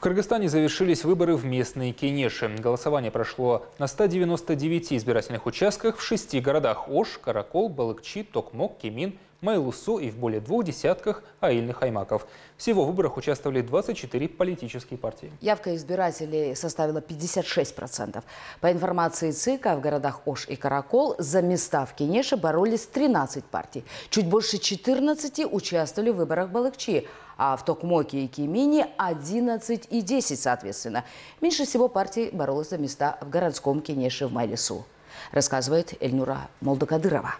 В Кыргызстане завершились выборы в местные кенеши. Голосование прошло на 199 избирательных участках в шести городах – Ош, Каракол, Балыкчи, Токмок, Кемин – Майлусу и в более двух десятках аильных аймаков. Всего в выборах участвовали 24 политические партии. Явка избирателей составила 56%. По информации ЦИКа, в городах Ош и Каракол за места в Кенеше боролись 13 партий. Чуть больше 14 участвовали в выборах Балыкчи, а в Токмоке и Кемине 11 и 10 соответственно. Меньше всего партий боролось за места в городском Кенеше в Майлису. Рассказывает Эльнура Молдокадырова.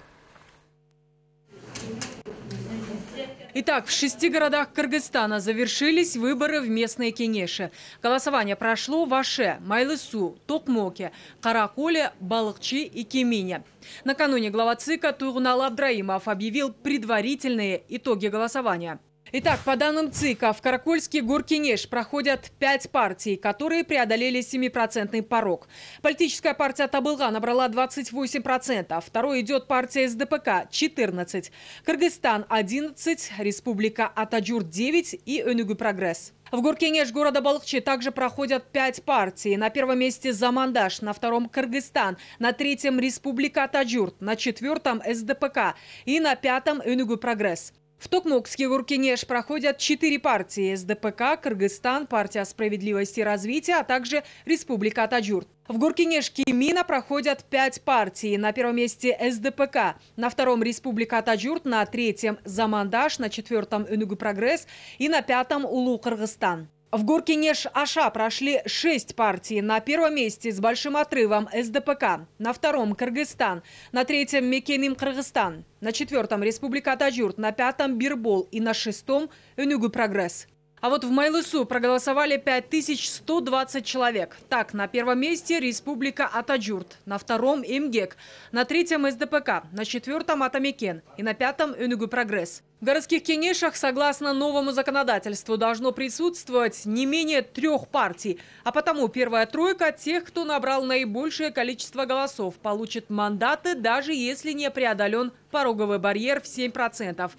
Итак, в шести городах Кыргызстана завершились выборы в местные кенеши. Голосование прошло в Аше, Майлысу, Токмоке, Караколе, Балыкчи и Кемине. Накануне глава ЦИКа Турнал Абдраимов объявил предварительные итоги голосования. Итак, по данным ЦИКа, в Каракольске Горкинеш проходят пять партий, которые преодолели 7% порог. Политическая партия Табылга набрала 28%, а второй идет партия СДПК – 14%, Кыргызстан – 11%, Республика Атаджур – 9% и Önügü Прогресс. В Гуркинеш города Балхчи также проходят пять партий. На первом месте Замандаш, на втором Кыргызстан, на третьем Республика Таджурт, на четвертом СДПК и на пятом Энугу Прогресс. В Токмокске в Уркинеш проходят четыре партии – СДПК, Кыргызстан, Партия справедливости и развития, а также Республика Таджурт. В Гуркинешке и Мина проходят пять партий. На первом месте СДПК, на втором Республика Таджурт, на третьем Замандаш, на четвертом Энугу Прогресс и на пятом Улу Кыргызстан. В горке Неш-Аша прошли шесть партий. На первом месте с большим отрывом СДПК, на втором – Кыргызстан, на третьем – Мекеним Кыргызстан, на четвертом – Республика Таджурт, на пятом – Бирбол и на шестом – Энюгу Прогресс. А вот в Майлысу проголосовали 5120 человек. Так, на первом месте Республика Атаджурт, на втором – Имгек, на третьем – СДПК, на четвертом – Атамикен и на пятом – Юнугу Прогресс. В городских кенешах, согласно новому законодательству, должно присутствовать не менее трех партий. А потому первая тройка тех, кто набрал наибольшее количество голосов, получит мандаты, даже если не преодолен пороговый барьер в 7%.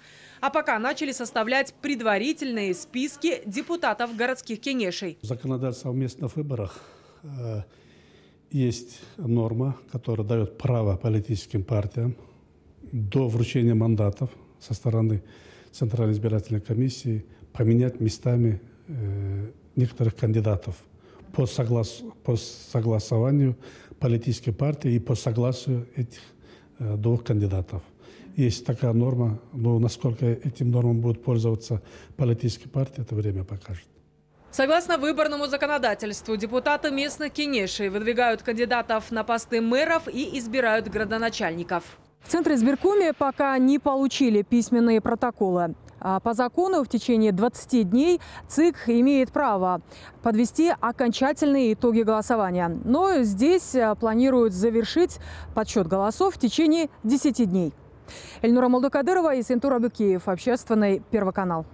А пока начали составлять предварительные списки депутатов городских кенешей. Законодательство о местных выборах э, есть норма, которая дает право политическим партиям до вручения мандатов со стороны Центральной избирательной комиссии поменять местами э, некоторых кандидатов по, соглас, по согласованию политической партии и по согласию этих э, двух кандидатов есть такая норма, но насколько этим нормам будут пользоваться политические партии, это время покажет. Согласно выборному законодательству, депутаты местных кинешей выдвигают кандидатов на посты мэров и избирают градоначальников. В центре избиркоме пока не получили письменные протоколы. А по закону в течение 20 дней ЦИК имеет право подвести окончательные итоги голосования. Но здесь э, планируют завершить подсчет голосов в течение 10 дней. Эльнура Молдокадырова и Сентур Абыкеев. Общественный Первоканал.